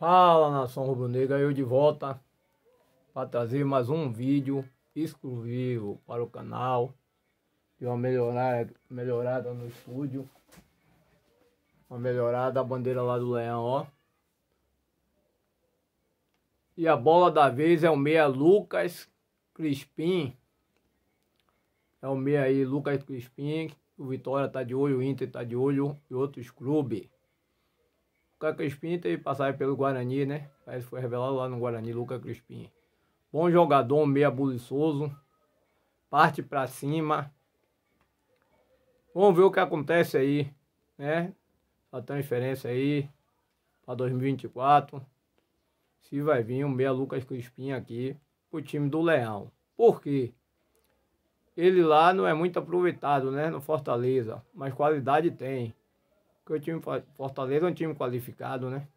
Fala nação rubro-negra, eu de volta para trazer mais um vídeo exclusivo para o canal de uma melhorada, melhorada no estúdio, uma melhorada a bandeira lá do leão, ó. E a bola da vez é o meia Lucas Crispim, é o meia aí Lucas Crispim. O Vitória tá de olho, o Inter tá de olho e outros clubes. Lucas Crispim teve passagem pelo Guarani, né? Mas foi revelado lá no Guarani, Lucas Crispim. Bom jogador, meio buliçoso. Parte para cima. Vamos ver o que acontece aí, né? A transferência aí para 2024. Se vai vir um meia Lucas Crispim aqui pro time do Leão. Por quê? Ele lá não é muito aproveitado, né? No Fortaleza. Mas qualidade tem. Porque o time Fortaleza é um time qualificado, né?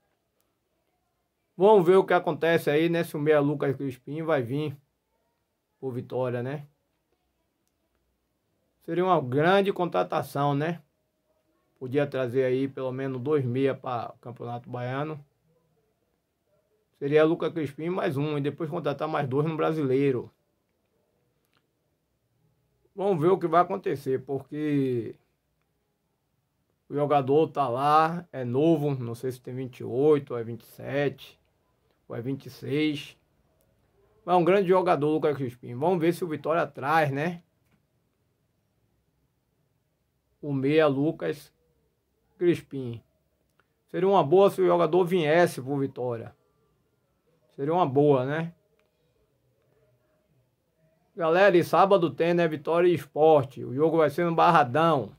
Vamos ver o que acontece aí, né? Se o meia Lucas Crispim vai vir por vitória, né? Seria uma grande contratação, né? Podia trazer aí pelo menos dois meia para o Campeonato Baiano. Seria Lucas Crispim mais um e depois contratar mais dois no Brasileiro. Vamos ver o que vai acontecer, porque o jogador tá lá, é novo, não sei se tem 28, ou é 27, ou é 26. Mas é um grande jogador, Lucas Crispim. Vamos ver se o Vitória traz, né? O meia Lucas Crispim. Seria uma boa se o jogador viesse pro Vitória. Seria uma boa, né? Galera, e sábado tem, né? Vitória e Esporte. O jogo vai ser no Barradão.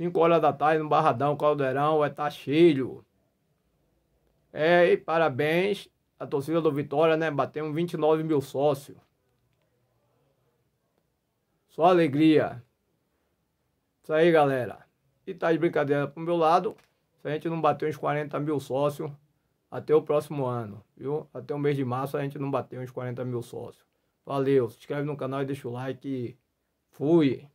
5 horas da tarde no Barradão, Caldeirão, é Tachilho. É, e parabéns à torcida do Vitória, né? Batemos 29 mil sócios. Só alegria. Isso aí, galera. E tá de brincadeira pro meu lado. Se a gente não bater uns 40 mil sócios até o próximo ano, viu? Até o mês de março a gente não bater uns 40 mil sócios. Valeu, se inscreve no canal e deixa o like. Fui!